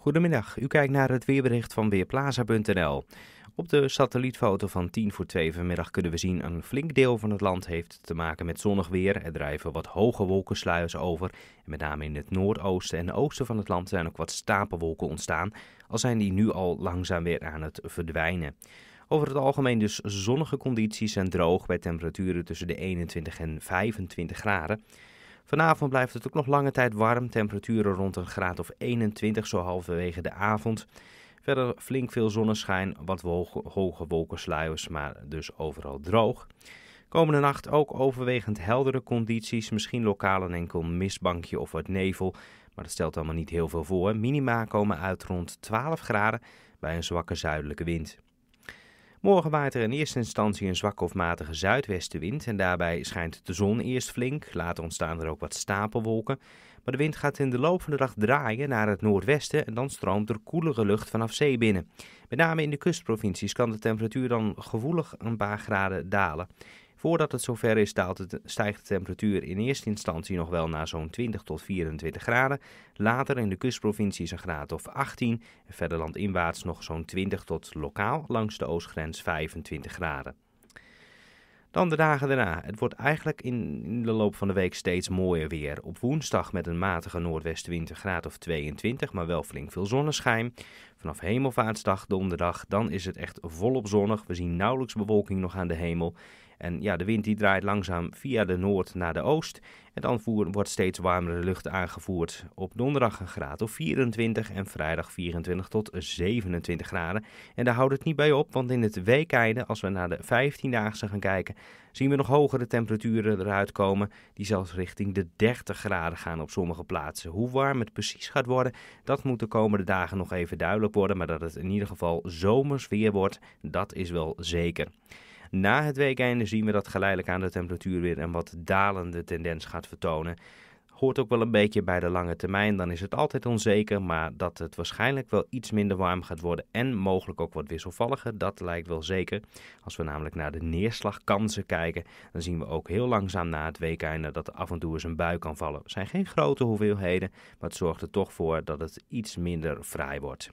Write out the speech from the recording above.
Goedemiddag, u kijkt naar het weerbericht van Weerplaza.nl. Op de satellietfoto van 10 voor 2 vanmiddag kunnen we zien een flink deel van het land heeft te maken met zonnig weer. Er drijven wat hoge wolkensluiers over. En met name in het noordoosten en oosten van het land zijn ook wat stapelwolken ontstaan, al zijn die nu al langzaam weer aan het verdwijnen. Over het algemeen dus zonnige condities en droog bij temperaturen tussen de 21 en 25 graden. Vanavond blijft het ook nog lange tijd warm. Temperaturen rond een graad of 21, zo halverwege de avond. Verder flink veel zonneschijn, wat hoge, hoge wolkensluiers, maar dus overal droog. Komende nacht ook overwegend heldere condities, misschien lokaal een enkel mistbankje of wat nevel. Maar dat stelt allemaal niet heel veel voor. Minima komen uit rond 12 graden bij een zwakke zuidelijke wind. Morgen waait er in eerste instantie een zwak of matige zuidwestenwind en daarbij schijnt de zon eerst flink. Later ontstaan er ook wat stapelwolken. Maar de wind gaat in de loop van de dag draaien naar het noordwesten en dan stroomt er koelere lucht vanaf zee binnen. Met name in de kustprovincies kan de temperatuur dan gevoelig een paar graden dalen. Voordat het zover is, stijgt de temperatuur in eerste instantie nog wel naar zo'n 20 tot 24 graden. Later in de kustprovincies een graad of 18. En verder landinwaarts nog zo'n 20 tot lokaal langs de oostgrens 25 graden. Dan de dagen daarna. Het wordt eigenlijk in de loop van de week steeds mooier weer. Op woensdag met een matige noordwestenwind, graad of 22, maar wel flink veel zonneschijn. Vanaf hemelvaartsdag, donderdag, dan is het echt volop zonnig. We zien nauwelijks bewolking nog aan de hemel. En ja, de wind die draait langzaam via de noord naar de oost. En dan wordt steeds warmere lucht aangevoerd. Op donderdag een graad of 24 en vrijdag 24 tot 27 graden. En daar houdt het niet bij op, want in het weekeinde, als we naar de 15-daagse gaan kijken, zien we nog hogere temperaturen eruit komen. Die zelfs richting de 30 graden gaan op sommige plaatsen. Hoe warm het precies gaat worden, dat moet de komende dagen nog even duidelijk worden, maar dat het in ieder geval zomers weer wordt, dat is wel zeker. Na het weekende zien we dat geleidelijk aan de temperatuur weer een wat dalende tendens gaat vertonen. Hoort ook wel een beetje bij de lange termijn, dan is het altijd onzeker, maar dat het waarschijnlijk wel iets minder warm gaat worden en mogelijk ook wat wisselvalliger, dat lijkt wel zeker. Als we namelijk naar de neerslagkansen kijken, dan zien we ook heel langzaam na het weekende dat er af en toe eens een bui kan vallen. Het zijn geen grote hoeveelheden, maar het zorgt er toch voor dat het iets minder vrij wordt.